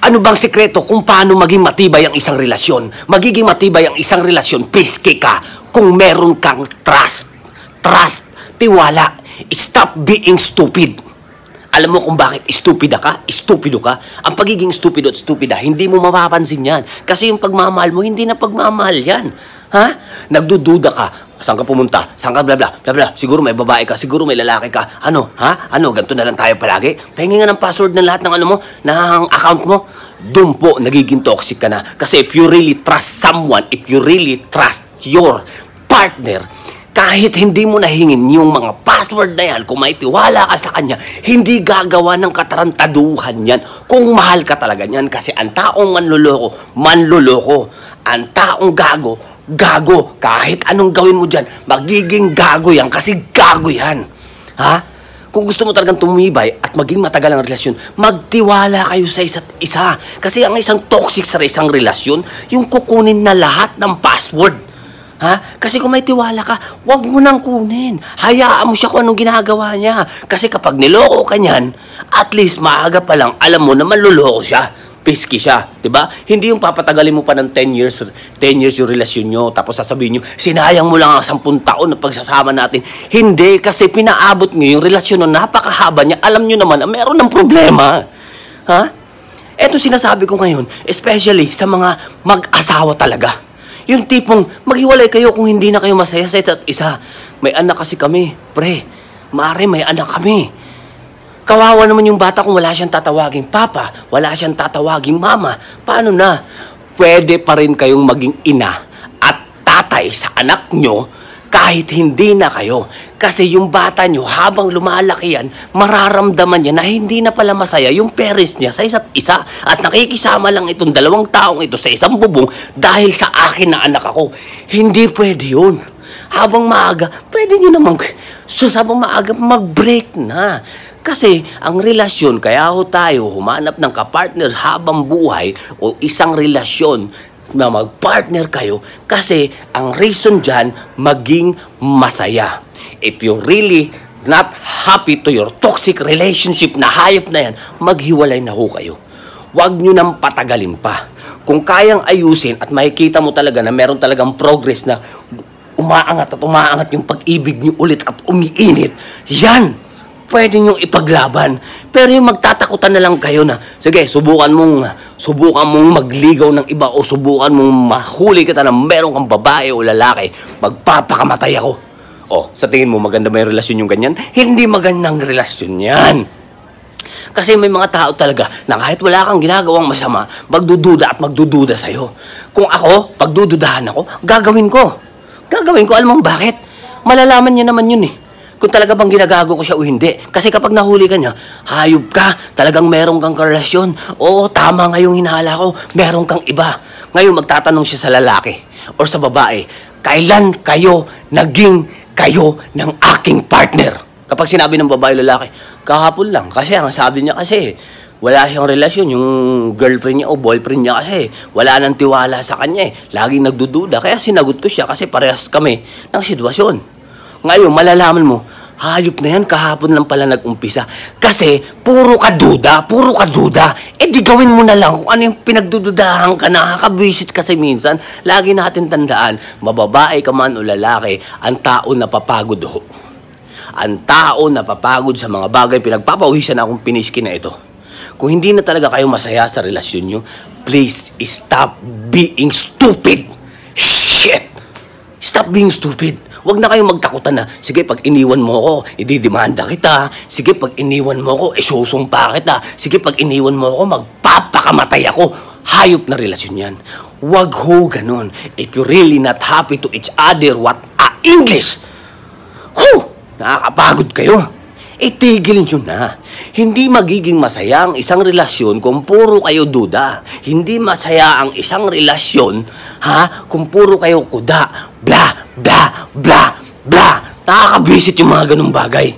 Ano bang sikreto kung paano maging matibay ang isang relasyon? Magiging matibay ang isang relasyon, piske ka kung meron kang trust. Trust, tiwala. Stop being stupid. Alam mo kung bakit stupida ka? Stupido ka? Ang pagiging stupido at stupida, hindi mo mapapansin yan. Kasi yung pagmamahal mo, hindi na pagmamahal yan. Ha? Nagdududa ka, saan ka pumunta, saan ka bla bla, bla bla, siguro may babae ka, siguro may lalaki ka, ano, ha, ano, ganito na lang tayo palagi, pahingi nga ng password ng lahat ng ano mo, ng account mo, doon po nagiging toxic ka na. Kasi if you really trust someone, if you really trust your partner, kahit hindi mo nahingin yung mga password na yan, kung tiwala ka sa kanya, hindi gagawa ng katarantaduhan yan kung mahal ka talaga yan. Kasi ang taong manluloko, manluloko. Ang taong gago, gago. Kahit anong gawin mo dyan, magiging gago yan kasi gago yan. Ha? Kung gusto mo talagang tumibay at maging matagal ang relasyon, magtiwala kayo sa isa't isa. Kasi ang isang toxic sa isang relasyon, yung kukunin na lahat ng password Ha? Kasi kung may tiwala ka, huwag mo nang kunin. Hayaan mo siya kung anong ginagawa niya. Kasi kapag niloko ka niyan, at least maaga pa lang, alam mo na manluloko siya piski siya, 'di ba? Hindi yung papatagalin mo pa ng 10 years, 10 years yung relasyon niyo tapos sasabihin niyo, sinayang mo lang ang 10 taon na pagsasama natin. Hindi kasi pinaabot niyo yung relasyon na napakahaba niya. Alam niyo naman na meron ng problema. Ha? Ito sinasabi ko ngayon, especially sa mga mag-asawa talaga. Yung tipong maghiwalay kayo kung hindi na kayo masaya sa isa't isa. May anak kasi kami, pre. Mare, may anak kami. Kawawa naman yung bata kung wala siyang tatawaging papa, wala siyang tatawaging mama. Paano na? Pwede pa rin kayong maging ina at tatay sa anak nyo kahit hindi na kayo. Kasi yung bata nyo, habang lumalaki yan, mararamdaman niya na hindi na pala masaya yung parents niya sa isa't isa. At nakikisama lang itong dalawang taong ito sa isang bubong dahil sa akin na anak ako. Hindi pwede yun. Habang maaga, pwede nyo naman. so habang maaga, mag-break na. Kasi ang relasyon, kaya ho tayo humanap ng kapartner habang buhay o isang relasyon na mag-partner kayo kasi ang reason dyan, maging masaya. If you really not happy to your toxic relationship na hayop na yan, maghiwalay na ho kayo. Huwag nyo nang patagalin pa. Kung kayang ayusin at makikita mo talaga na meron talagang progress na umaangat at umaangat yung pag-ibig niyo ulit at umiinit, yan pwede nyo ipaglaban. Pero yung magtatakutan na lang kayo na, sige, subukan mong, subukan mong magligaw ng iba o subukan mong mahuli kita na meron kang babae o lalaki, magpapakamatay ako. O, sa tingin mo maganda ba yung relasyon yung ganyan? Hindi magandang relasyon yan. Kasi may mga tao talaga na kahit wala kang ginagawang masama, magdududa at magdududa sa'yo. Kung ako, pagdududahan ako, gagawin ko. Gagawin ko, alam mo bakit? Malalaman niya naman yun eh kung talaga bang ginagago ko siya o hindi. Kasi kapag nahuli ka niya, hayop ka, talagang meron kang karelasyon. Oo, tama nga yung hinala ko, meron kang iba. Ngayon magtatanong siya sa lalaki or sa babae, kailan kayo naging kayo ng aking partner? Kapag sinabi ng babae lalaki, kahapon lang. Kasi ang sabi niya kasi, wala siyang relasyon. Yung girlfriend niya o boyfriend niya kasi wala nang tiwala sa kanya eh. Laging nagdududa. Kaya sinagot ko siya kasi parehas kami ng sitwasyon. Ngayon, malalaman mo, hayop na yan, kahapon lang pala nag-umpisa. Kasi, puro ka duda, puro ka duda. E di gawin mo na lang kung ano yung pinagdududahan ka, nakakabwisit kasi minsan. Lagi natin tandaan, mababae ka man o lalaki, ang tao napapagod ho. Ang tao na papagod sa mga bagay, pinagpapawisan akong piniski na ito. Kung hindi na talaga kayo masaya sa relasyon nyo, please stop being stupid. Shit! Stop being stupid. Huwag na kayong magtakutan na, sige pag iniwan mo ako, ididimanda kita. Sige pag iniwan mo ako, isusumpa kita. Sige pag iniwan mo ako, magpapakamatay ako. Hayop na relasyon yan. Huwag ho ganun. If you really not happy to each other, what a English! Whew! Nakakapagod kayo. Itigil nyo na. Hindi magiging masaya ang isang relasyon kung puro kayo duda. Hindi masaya ang isang relasyon, ha? Kung puro kayo kuda. Bla, bla, bla, bla. Nakakabisit yung mga ganung bagay.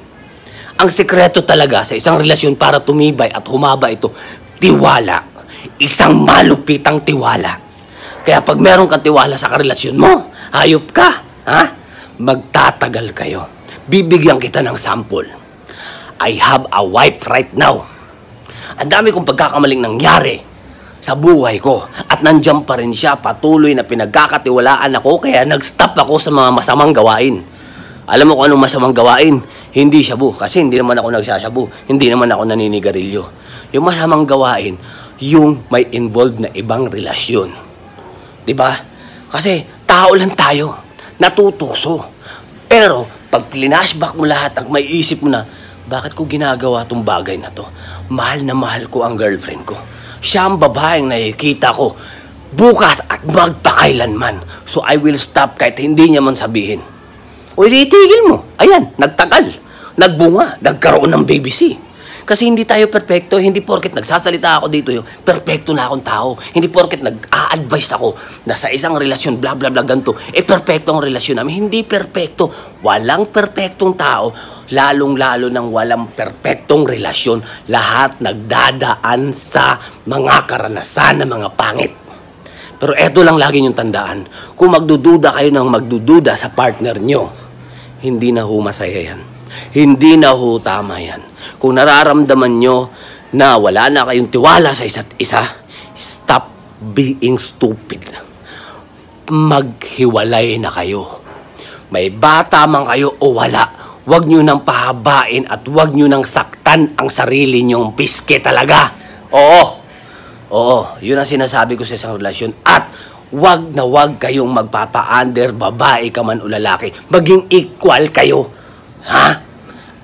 Ang sekreto talaga sa isang relasyon para tumibay at humaba ito, tiwala. Isang malupitang tiwala. Kaya pag meron kang tiwala sa karelasyon mo, hayop ka, ha? Magtatagal kayo. Bibigyan kita ng sample. I have a wife right now. Ang dami kong pagkakamaling nangyari sa buhay ko. At nandyan pa rin siya, patuloy na pinagkakatiwalaan ako, kaya nag-stop ako sa mga masamang gawain. Alam mo kung anong masamang gawain? Hindi shabu, kasi hindi naman ako nagsashabu. Hindi naman ako naninigarilyo. Yung masamang gawain, yung may involved na ibang relasyon. ba? Diba? Kasi tao lang tayo. Natutuso. Pero pag flashback mo lahat, ang may isip mo na, bakit ko ginagawa tong bagay na to? Mahal na mahal ko ang girlfriend ko. Siya ang babaeng nakikita ko bukas at magpakailanman. So I will stop kahit hindi niya man sabihin. O itigil mo. Ayan, nagtagal. Nagbunga. Nagkaroon ng baby C. Kasi hindi tayo perfecto, hindi porket nagsasalita ako dito, yung perfecto na akong tao. Hindi porket nag-a-advise ako na sa isang relasyon, bla bla bla, ganito, eh perfecto ang relasyon namin. Hindi perfecto. Walang perfectong tao, lalong-lalo ng walang perfectong relasyon. Lahat nagdadaan sa mga karanasan na mga pangit. Pero eto lang lagi niyong tandaan, kung magdududa kayo ng magdududa sa partner nyo, hindi na humasaya yan. Hindi na ho tama yan. Kung nararamdaman nyo na wala na kayong tiwala sa isa't isa, stop being stupid. Maghiwalay na kayo. May bata man kayo o wala, huwag nyo nang pahabain at huwag nyo nang saktan ang sarili nyong piske talaga. Oo, Oo, yun ang sinasabi ko sa isang relasyon. At wag na wag kayong magpapa-under, babae ka man o lalaki. Maging equal kayo. Ha?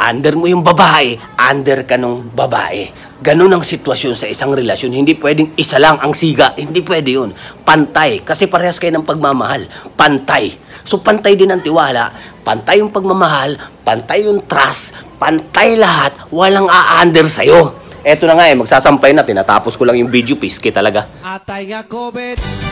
under mo yung babae, under ka nung babae. Ganun ang sitwasyon sa isang relasyon. Hindi pwedeng isa lang ang siga. Hindi pwede yun. Pantay. Kasi parehas kayo ng pagmamahal. Pantay. So pantay din ang tiwala. Pantay yung pagmamahal. Pantay yung trust. Pantay lahat. Walang a-under sa'yo. Eto na nga eh. Magsasampay na. Tinatapos ko lang yung video. Piske talaga. Atay ka, COVID.